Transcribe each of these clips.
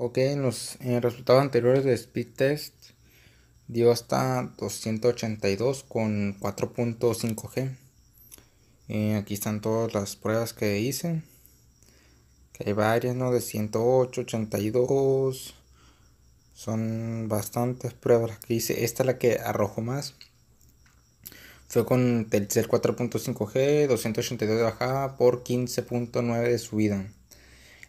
Ok, en los resultados anteriores de speed test dio hasta 282 con 4.5G. Eh, aquí están todas las pruebas que hice. Que hay varias, ¿no? De 108, 82. Son bastantes pruebas que hice. Esta es la que arrojó más. Fue con Telcel 4.5G, 282 de bajada por 15.9 de subida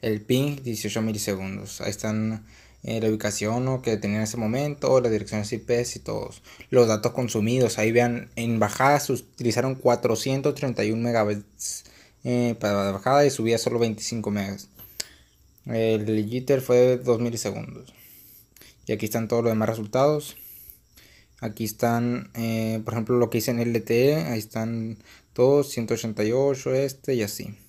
el ping 18 milisegundos. Ahí están eh, la ubicación o que tenía en ese momento, las direcciones IPs y todos. Los datos consumidos, ahí vean, en bajada se utilizaron 431 megabits eh, para la bajada y subía solo 25 megas. El jitter fue 2 milisegundos. Y aquí están todos los demás resultados. Aquí están, eh, por ejemplo, lo que hice en LTE. Ahí están todos, 188 este y así.